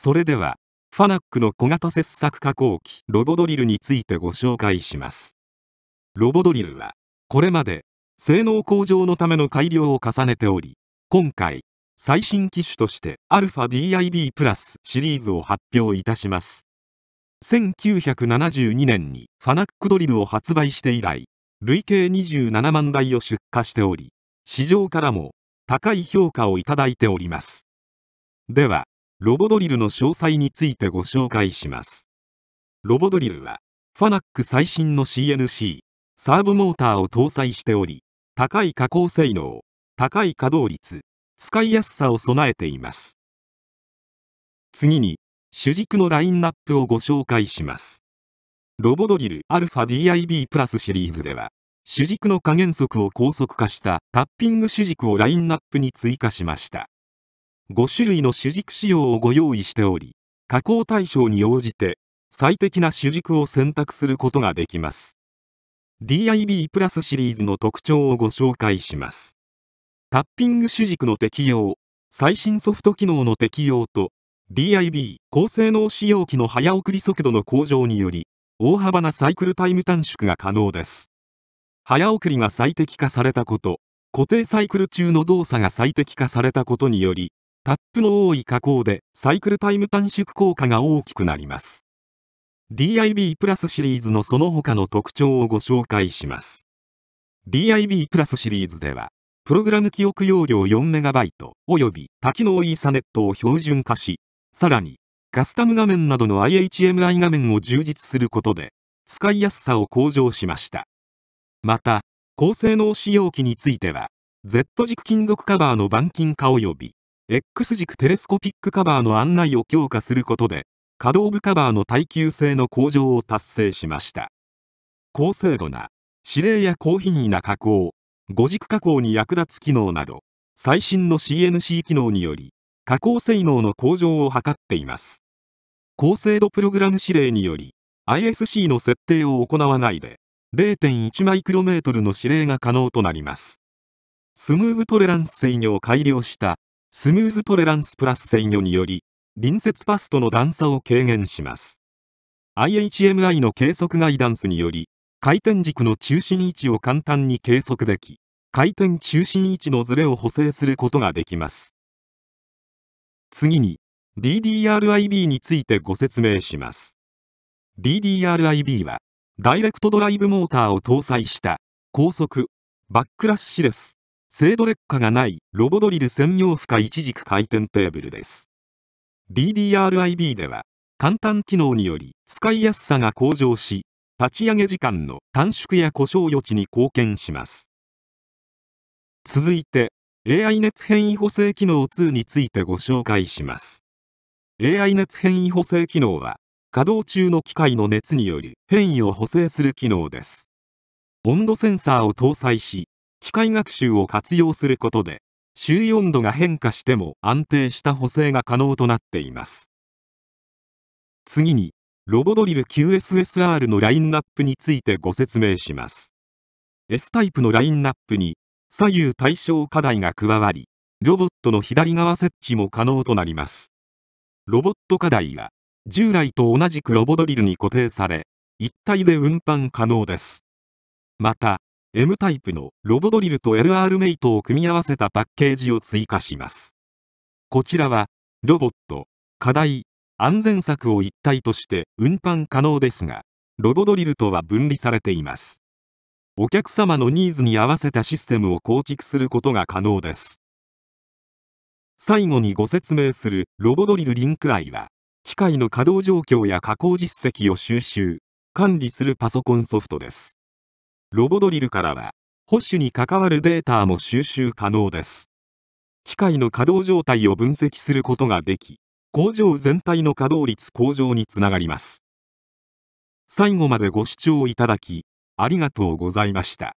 それでは、ファナックの小型切削加工機ロボドリルについてご紹介します。ロボドリルは、これまで、性能向上のための改良を重ねており、今回、最新機種として αDIB プラスシリーズを発表いたします。1972年にファナックドリルを発売して以来、累計27万台を出荷しており、市場からも高い評価をいただいております。では、ロボドリルの詳細についてご紹介します。ロボドリルは、ファナック最新の CNC、サーブモーターを搭載しており、高い加工性能、高い稼働率、使いやすさを備えています。次に、主軸のラインナップをご紹介します。ロボドリル αDIB プラスシリーズでは、主軸の加減速を高速化したタッピング主軸をラインナップに追加しました。5種類の主軸仕様をご用意しており、加工対象に応じて最適な主軸を選択することができます。DIB プラスシリーズの特徴をご紹介します。タッピング主軸の適用、最新ソフト機能の適用と、DIB 高性能使用機の早送り速度の向上により、大幅なサイクルタイム短縮が可能です。早送りが最適化されたこと、固定サイクル中の動作が最適化されたことにより、タップの多い加工でサイクルタイム短縮効果が大きくなります。DIB プラスシリーズのその他の特徴をご紹介します。DIB プラスシリーズでは、プログラム記憶容量 4MB 及び多機能イーサネットを標準化し、さらに、カスタム画面などの IHMI 画面を充実することで、使いやすさを向上しました。また、高性能使用機については、Z 軸金属カバーの板金化及び X 軸テレスコピックカバーの案内を強化することで、可動部カバーの耐久性の向上を達成しました。高精度な、指令や高品位な加工、五軸加工に役立つ機能など、最新の CNC 機能により、加工性能の向上を図っています。高精度プログラム指令により、ISC の設定を行わないで、0.1マイクロメートルの指令が可能となります。スムーズトレランス制御を改良したスムーズトレランスプラス制御により、隣接パスとの段差を軽減します。IHMI の計測ガイダンスにより、回転軸の中心位置を簡単に計測でき、回転中心位置のズレを補正することができます。次に、DDRIB についてご説明します。DDRIB は、ダイレクトドライブモーターを搭載した、高速、バックラッシュレス、制度劣化がないロボドリル専用負荷一軸回転テーブルです。DDRIB では、簡単機能により使いやすさが向上し、立ち上げ時間の短縮や故障予知に貢献します。続いて、AI 熱変異補正機能2についてご紹介します。AI 熱変異補正機能は、稼働中の機械の熱による変異を補正する機能です。温度センサーを搭載し、機械学習を活用することで周囲温度が変化しても安定した補正が可能となっています次にロボドリル QSSR のラインナップについてご説明します S タイプのラインナップに左右対称課題が加わりロボットの左側設置も可能となりますロボット課題は従来と同じくロボドリルに固定され一体で運搬可能ですまた M タイプのロボドリルと LR メイトを組み合わせたパッケージを追加します。こちらは、ロボット、課題、安全策を一体として運搬可能ですが、ロボドリルとは分離されています。お客様のニーズに合わせたシステムを構築することが可能です。最後にご説明するロボドリルリンク愛は、機械の稼働状況や加工実績を収集、管理するパソコンソフトです。ロボドリルからは保守に関わるデータも収集可能です機械の稼働状態を分析することができ工場全体の稼働率向上につながります最後までご視聴いただきありがとうございました